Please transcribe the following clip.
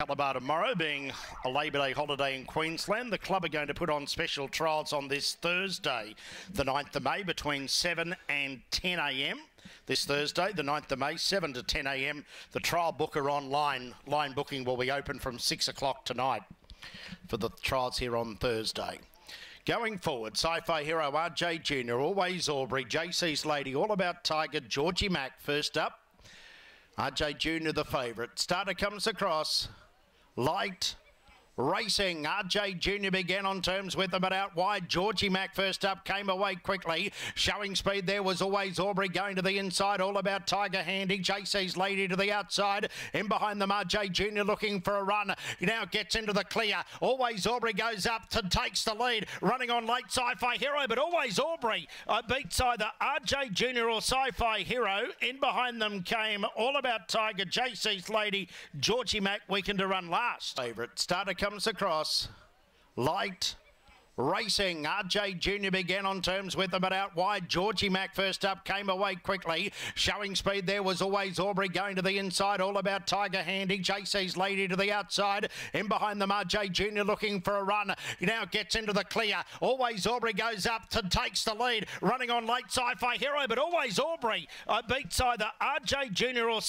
Calabar tomorrow being a Labor Day holiday in Queensland. The club are going to put on special trials on this Thursday, the 9th of May, between 7 and 10 a.m. This Thursday, the 9th of May, 7 to 10 a.m. The trial booker online line booking will be open from 6 o'clock tonight for the trials here on Thursday. Going forward, sci-fi hero RJ Jr., always Aubrey, JC's Lady, all about Tiger, Georgie Mack first up. RJ Jr. the favourite. Starter comes across light Racing, RJ Jr. began on terms with them, but out wide, Georgie Mack first up came away quickly. Showing speed there was always Aubrey going to the inside, all about Tiger Handy. JC's lady to the outside, in behind them, RJ Jr. looking for a run. He now gets into the clear. Always Aubrey goes up and takes the lead, running on late sci fi hero, but always Aubrey uh, beats either RJ Jr. or sci fi hero. In behind them came all about Tiger, JC's lady, Georgie Mack, weakened to run last. Favourite starter comes across. Light racing. RJ Jr. began on terms with them, but out wide, Georgie Mack first up came away quickly. Showing speed there was always Aubrey going to the inside, all about Tiger Handy. JC's Lady to the outside. In behind them, RJ Jr. looking for a run. He now gets into the clear. Always Aubrey goes up to takes the lead. Running on late sci fi hero, but always Aubrey uh, beats either RJ Jr. or